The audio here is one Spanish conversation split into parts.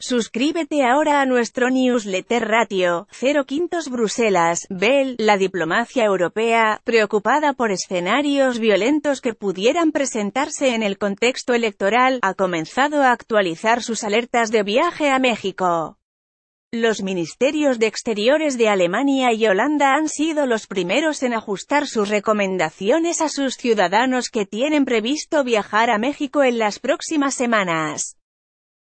Suscríbete ahora a nuestro newsletter Ratio, 0 Quintos Bruselas, Bell, la diplomacia europea, preocupada por escenarios violentos que pudieran presentarse en el contexto electoral, ha comenzado a actualizar sus alertas de viaje a México. Los ministerios de Exteriores de Alemania y Holanda han sido los primeros en ajustar sus recomendaciones a sus ciudadanos que tienen previsto viajar a México en las próximas semanas.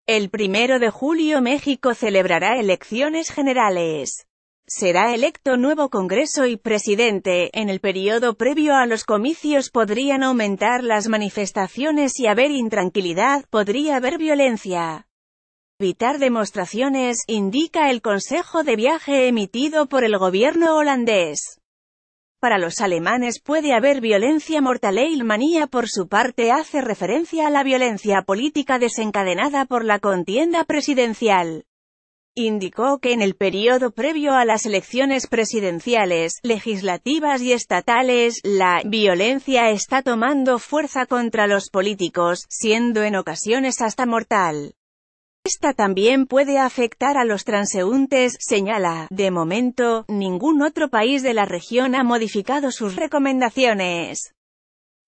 El primero de julio México celebrará elecciones generales. Será electo nuevo Congreso y presidente. En el periodo previo a los comicios podrían aumentar las manifestaciones y haber intranquilidad, podría haber violencia. Evitar demostraciones, indica el consejo de viaje emitido por el gobierno holandés. Para los alemanes puede haber violencia mortal e Ilmanía por su parte hace referencia a la violencia política desencadenada por la contienda presidencial. Indicó que en el periodo previo a las elecciones presidenciales, legislativas y estatales, la violencia está tomando fuerza contra los políticos, siendo en ocasiones hasta mortal. Esta también puede afectar a los transeúntes, señala. De momento, ningún otro país de la región ha modificado sus recomendaciones.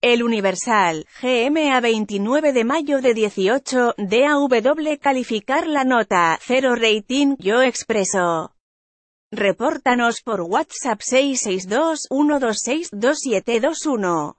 El Universal, GMA 29 de mayo de 18, DAW calificar la nota, 0 rating, yo expreso. Repórtanos por WhatsApp 662 126 2721.